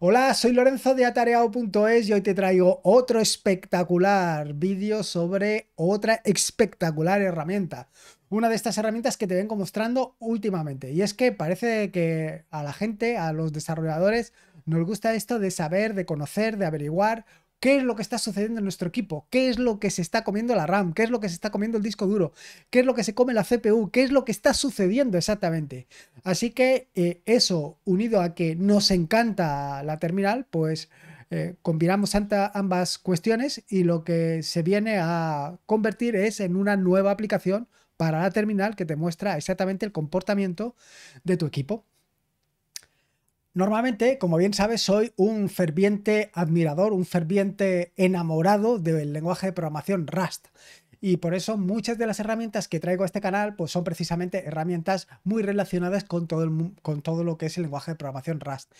Hola, soy Lorenzo de atareado.es y hoy te traigo otro espectacular vídeo sobre otra espectacular herramienta. Una de estas herramientas que te vengo mostrando últimamente. Y es que parece que a la gente, a los desarrolladores, nos gusta esto de saber, de conocer, de averiguar ¿Qué es lo que está sucediendo en nuestro equipo? ¿Qué es lo que se está comiendo la RAM? ¿Qué es lo que se está comiendo el disco duro? ¿Qué es lo que se come la CPU? ¿Qué es lo que está sucediendo exactamente? Así que eh, eso, unido a que nos encanta la terminal, pues eh, combinamos ambas cuestiones y lo que se viene a convertir es en una nueva aplicación para la terminal que te muestra exactamente el comportamiento de tu equipo. Normalmente, como bien sabes, soy un ferviente admirador, un ferviente enamorado del lenguaje de programación Rust. Y por eso muchas de las herramientas que traigo a este canal pues son precisamente herramientas muy relacionadas con todo, con todo lo que es el lenguaje de programación Rust.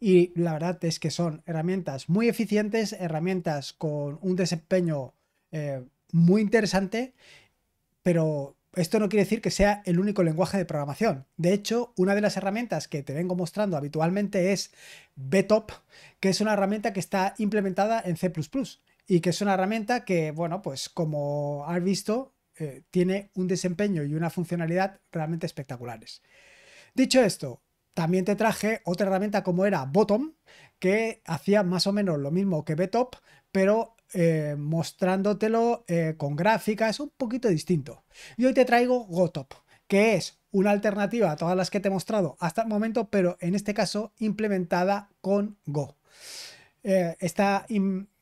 Y la verdad es que son herramientas muy eficientes, herramientas con un desempeño eh, muy interesante, pero esto no quiere decir que sea el único lenguaje de programación. De hecho, una de las herramientas que te vengo mostrando habitualmente es BTOP, que es una herramienta que está implementada en C++ y que es una herramienta que, bueno, pues como has visto, eh, tiene un desempeño y una funcionalidad realmente espectaculares. Dicho esto, también te traje otra herramienta como era Bottom, que hacía más o menos lo mismo que Btop, pero eh, mostrándotelo eh, con gráficas es un poquito distinto. Y hoy te traigo Gotop, que es una alternativa a todas las que te he mostrado hasta el momento, pero en este caso implementada con Go. Eh, está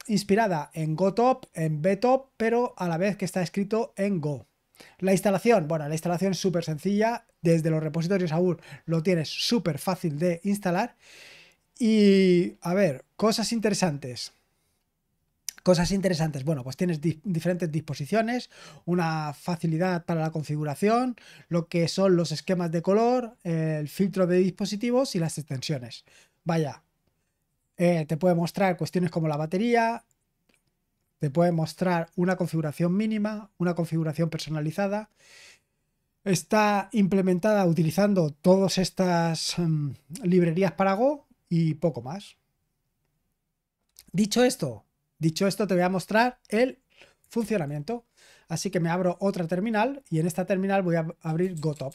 inspirada en GoTop, en BTop, pero a la vez que está escrito en Go. La instalación, bueno, la instalación es súper sencilla, desde los repositorios AUR lo tienes súper fácil de instalar. Y a ver, cosas interesantes. Cosas interesantes. Bueno, pues tienes diferentes disposiciones, una facilidad para la configuración, lo que son los esquemas de color, el filtro de dispositivos y las extensiones. Vaya, eh, te puede mostrar cuestiones como la batería, te puede mostrar una configuración mínima, una configuración personalizada. Está implementada utilizando todas estas mm, librerías para Go y poco más. Dicho esto, Dicho esto, te voy a mostrar el funcionamiento. Así que me abro otra terminal y en esta terminal voy a abrir GoTop.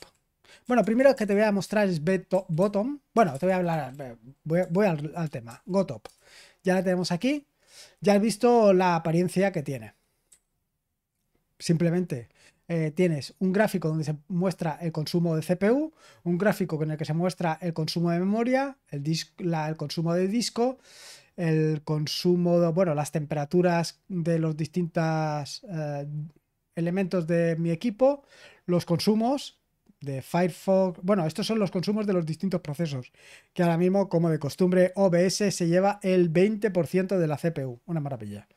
Bueno, primero que te voy a mostrar es Bottom. Bueno, te voy a hablar, voy, al, tema, GoTop. Ya la tenemos aquí. Ya has visto la apariencia que tiene. Simplemente eh, tienes un gráfico donde se muestra el consumo de CPU, un gráfico con el que se muestra el consumo de memoria, el consumo de disco, el consumo, bueno, las temperaturas de los distintos eh, elementos de mi equipo, los consumos de Firefox, bueno, estos son los consumos de los distintos procesos, que ahora mismo, como de costumbre, OBS se lleva el 20% de la CPU, una maravilla.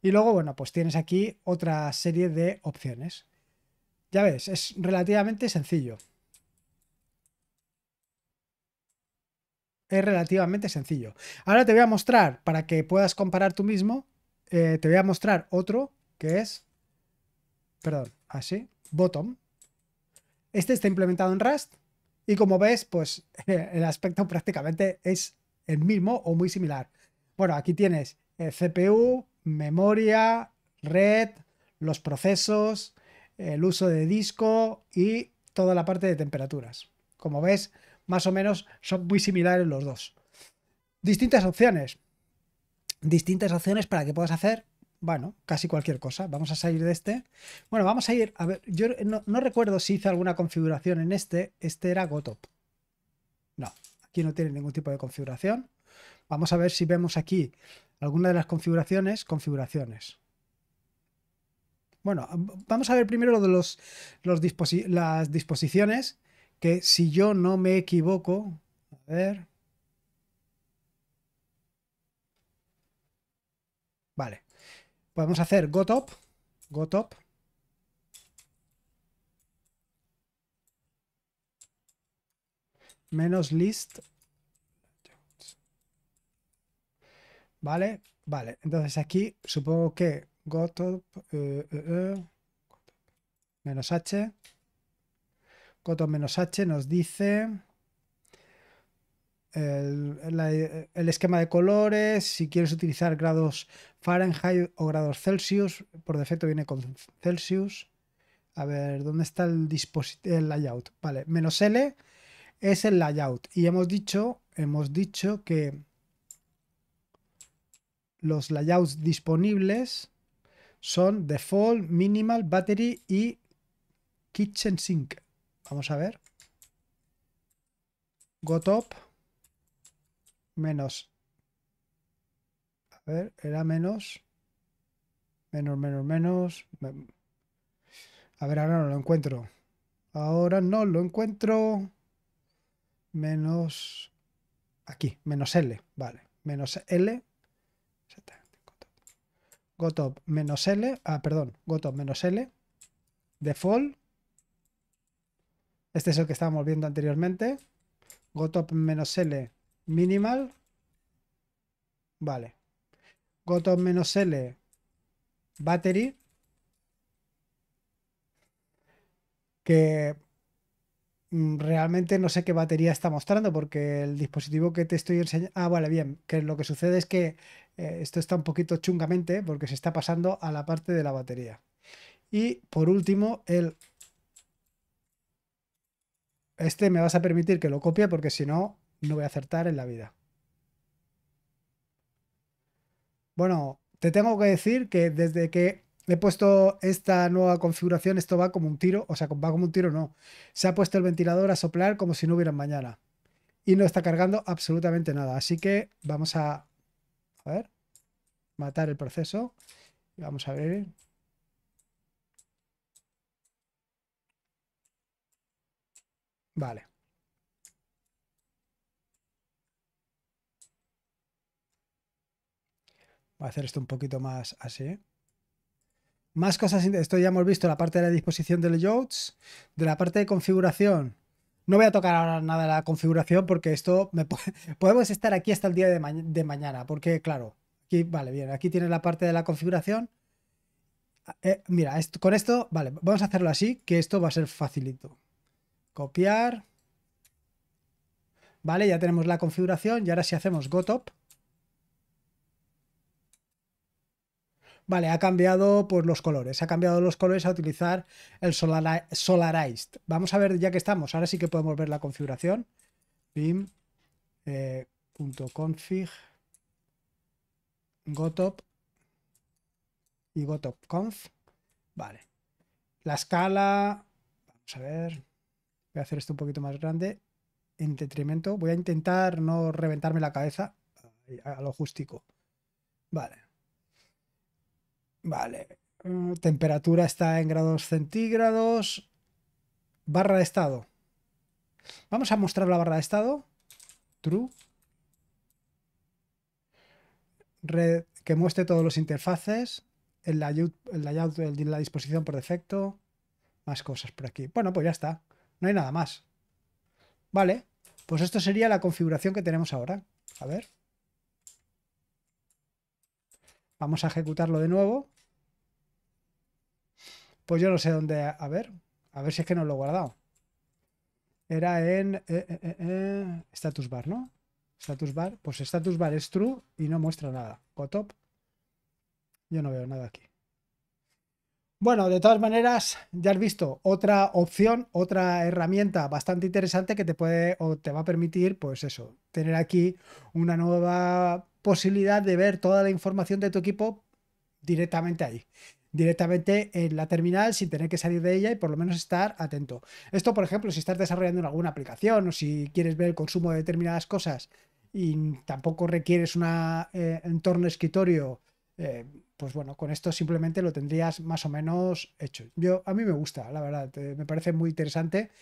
Y luego, bueno, pues tienes aquí otra serie de opciones. Ya ves, es relativamente sencillo. es relativamente sencillo. Ahora te voy a mostrar, para que puedas comparar tú mismo, eh, te voy a mostrar otro que es, perdón, así, bottom. Este está implementado en Rust y como ves, pues el aspecto prácticamente es el mismo o muy similar. Bueno, aquí tienes eh, CPU, memoria, red, los procesos, el uso de disco y toda la parte de temperaturas. Como ves, más o menos son muy similares los dos. Distintas opciones. Distintas opciones para que puedas hacer, bueno, casi cualquier cosa. Vamos a salir de este. Bueno, vamos a ir, a ver, yo no, recuerdo si hice alguna configuración en este. Este era Gotop. No, aquí no tiene ningún tipo de configuración. Vamos a ver si vemos aquí alguna de las configuraciones. Configuraciones. Bueno, vamos a ver primero lo de los, los las disposiciones que si yo no me equivoco, a ver. Vale. Podemos hacer gotop, gotop. Menos list. Vale, vale. Entonces aquí supongo que gotop, eh, eh, eh, menos h. Coto menos H nos dice el, esquema de colores, si quieres utilizar grados Fahrenheit o grados Celsius, por defecto viene con Celsius. A ver, ¿dónde está el, el layout? Vale, menos L es el layout. Y hemos dicho, hemos dicho que los layouts disponibles son default, minimal, battery y kitchen sink. Vamos a ver. Gotop menos. A ver, era menos. Menos, menos, menos. A ver, ahora no lo encuentro. Ahora no lo encuentro. Menos. Aquí, menos L. Vale, menos L. Gotop menos L. Ah, perdón, Gotop menos L. Default este es el que estábamos viendo anteriormente. Gotop menos L minimal. Vale. Gotop menos L battery. Que mm, realmente no sé qué batería está mostrando porque el dispositivo que te estoy enseñando... Ah, vale, bien, que lo que sucede es que eh, esto está un poquito chungamente porque se está pasando a la parte de la batería. Y por último, el este me vas a permitir que lo copie porque si no, no voy a acertar en la vida. Bueno, te tengo que decir que desde que he puesto esta nueva configuración, esto va como un tiro, o sea, va como un tiro no. Se ha puesto el ventilador a soplar como si no hubiera mañana. Y no está cargando absolutamente nada. Así que vamos a, a ver, matar el proceso. Y vamos a abrir Vale. Voy a hacer esto un poquito más así. Más cosas, esto ya hemos visto, la parte de la disposición del layouts, de la parte de configuración. No voy a tocar ahora nada de la configuración porque esto podemos estar aquí hasta el día de, mañana, porque claro, aquí, vale, bien, aquí tiene la parte de la configuración. Ah, eh, mira, con esto, vale, vamos a hacerlo así, que esto va a ser facilito. Copiar. Vale, ya tenemos la configuración y ahora si hacemos GoTop. Vale, ha cambiado pues, los colores, ha cambiado los colores a utilizar el Solarized. Vamos a ver ya que estamos, ahora sí que podemos ver la configuración. Bim.config eh, config, gotop y gotop.conf. Vale. La escala, vamos a ver. Voy a hacer esto un poquito más grande. En detrimento. Voy a intentar no reventarme la cabeza a lo justico. Vale. Vale. Mm, temperatura está en grados centígrados. Barra de estado. Vamos a mostrar la barra de estado. True. Red, que muestre todos los interfaces. El layout, el la disposición por defecto. Más cosas por aquí. Bueno, pues ya está. No hay nada más. Vale, pues esto sería la configuración que tenemos ahora. A ver. Vamos a ejecutarlo de nuevo. Pues yo no sé dónde... A ver, a ver si es que no lo he guardado. Era en... Eh, eh, eh, status bar, ¿no? Status bar. Pues status bar es true y no muestra nada. Cotop. Yo no veo nada aquí. Bueno, de todas maneras, ya has visto otra opción, otra herramienta bastante interesante que te puede o te va a permitir, pues eso, tener aquí una nueva posibilidad de ver toda la información de tu equipo directamente ahí directamente en la terminal sin tener que salir de ella y por lo menos estar atento. Esto, por ejemplo, si estás desarrollando alguna aplicación o si quieres ver el consumo de determinadas cosas y tampoco requieres un eh, entorno escritorio eh, pues bueno, con esto simplemente lo tendrías más o menos hecho. Yo, a mí me gusta, la verdad, eh, me parece muy interesante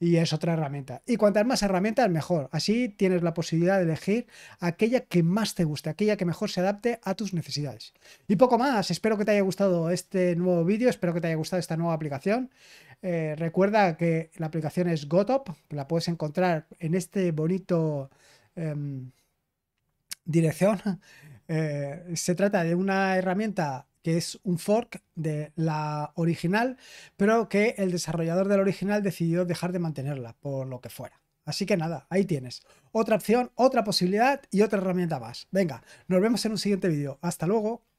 y es otra herramienta. Y cuantas más herramientas, mejor. Así tienes la posibilidad de elegir aquella que más te guste, aquella que mejor se adapte a tus necesidades. Y poco más, espero que te haya gustado este nuevo vídeo, espero que te haya gustado esta nueva aplicación. Eh, recuerda que la aplicación es Gotop, la puedes encontrar en este bonito em, dirección eh, se trata de una herramienta que es un fork de la original, pero que el desarrollador de la original decidió dejar de mantenerla por lo que fuera. Así que nada, ahí tienes. Otra opción, otra posibilidad y otra herramienta más. Venga, nos vemos en un siguiente vídeo. Hasta luego.